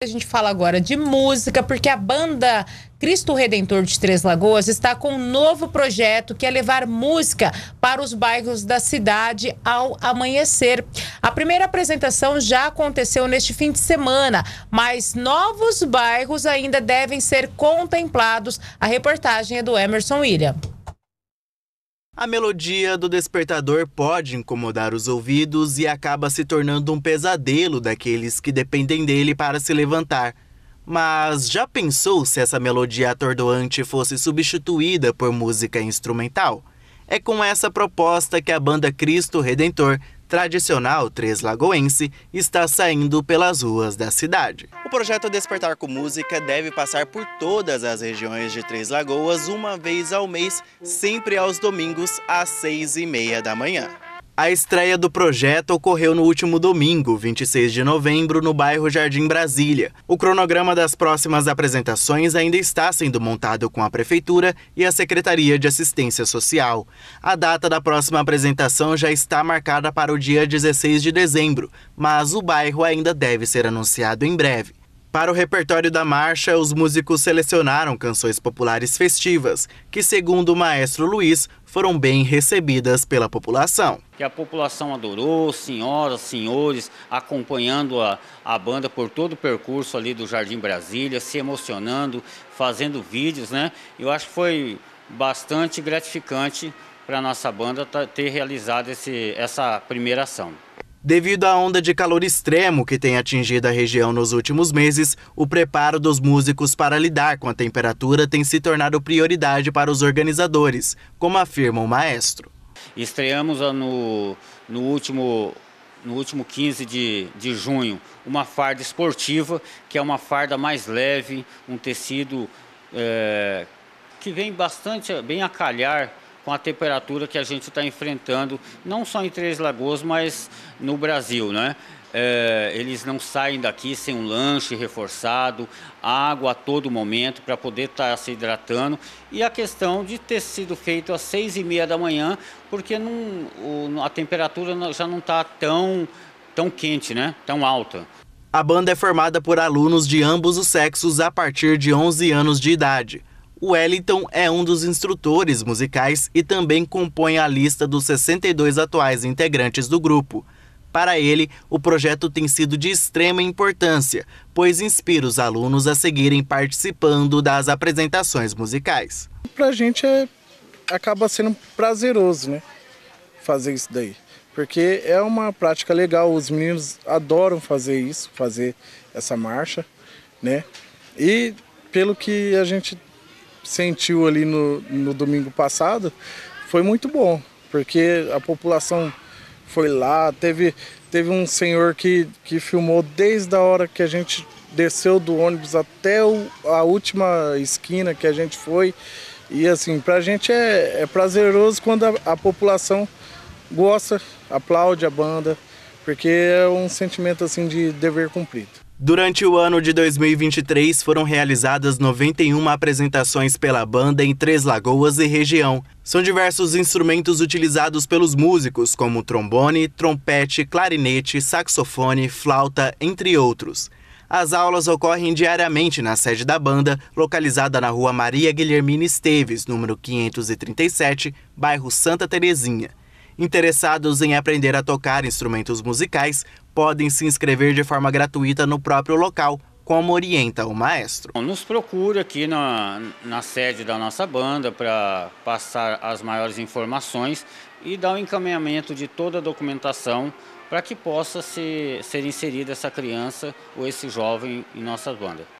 A gente fala agora de música, porque a banda Cristo Redentor de Três Lagoas está com um novo projeto que é levar música para os bairros da cidade ao amanhecer. A primeira apresentação já aconteceu neste fim de semana, mas novos bairros ainda devem ser contemplados. A reportagem é do Emerson William. A melodia do despertador pode incomodar os ouvidos e acaba se tornando um pesadelo daqueles que dependem dele para se levantar. Mas já pensou se essa melodia atordoante fosse substituída por música instrumental? É com essa proposta que a banda Cristo Redentor, tradicional Três Lagoense, está saindo pelas ruas da cidade. O projeto Despertar com Música deve passar por todas as regiões de Três Lagoas uma vez ao mês, sempre aos domingos às seis e meia da manhã. A estreia do projeto ocorreu no último domingo, 26 de novembro, no bairro Jardim Brasília. O cronograma das próximas apresentações ainda está sendo montado com a Prefeitura e a Secretaria de Assistência Social. A data da próxima apresentação já está marcada para o dia 16 de dezembro, mas o bairro ainda deve ser anunciado em breve. Para o repertório da marcha, os músicos selecionaram canções populares festivas, que, segundo o maestro Luiz, foram bem recebidas pela população. Que a população adorou, senhoras, senhores, acompanhando a, a banda por todo o percurso ali do Jardim Brasília, se emocionando, fazendo vídeos, né? Eu acho que foi bastante gratificante para a nossa banda tá, ter realizado esse, essa primeira ação. Devido à onda de calor extremo que tem atingido a região nos últimos meses, o preparo dos músicos para lidar com a temperatura tem se tornado prioridade para os organizadores, como afirma o maestro. Estreamos no, no último no último 15 de, de junho, uma farda esportiva, que é uma farda mais leve, um tecido é, que vem bastante bem a calhar com a temperatura que a gente está enfrentando, não só em Três Lagoas, mas no Brasil, né? É, eles não saem daqui sem um lanche reforçado, água a todo momento para poder estar tá se hidratando. E a questão de ter sido feito às seis e meia da manhã, porque não, o, a temperatura já não está tão, tão quente, né? tão alta. A banda é formada por alunos de ambos os sexos a partir de 11 anos de idade. Wellington é um dos instrutores musicais e também compõe a lista dos 62 atuais integrantes do grupo. Para ele, o projeto tem sido de extrema importância, pois inspira os alunos a seguirem participando das apresentações musicais. Para a gente é, acaba sendo prazeroso né, fazer isso daí, porque é uma prática legal, os meninos adoram fazer isso, fazer essa marcha. né? E pelo que a gente sentiu ali no, no domingo passado foi muito bom, porque a população foi lá, teve, teve um senhor que, que filmou desde a hora que a gente desceu do ônibus até o, a última esquina que a gente foi. E assim, pra gente é, é prazeroso quando a, a, população gosta, aplaude a banda, porque é um sentimento assim de dever cumprido. Durante o ano de 2023, foram realizadas 91 apresentações pela banda em Três Lagoas e região. São diversos instrumentos utilizados pelos músicos, como trombone, trompete, clarinete, saxofone, flauta, entre outros. As aulas ocorrem diariamente na sede da banda, localizada na rua Maria Guilhermina Esteves, número 537, bairro Santa Terezinha. Interessados em aprender a tocar instrumentos musicais podem se inscrever de forma gratuita no próprio local, como orienta o maestro. Nos procura aqui na, na sede da nossa banda para passar as maiores informações e dar o um encaminhamento de toda a documentação para que possa ser, ser inserida essa criança ou esse jovem em nossa banda.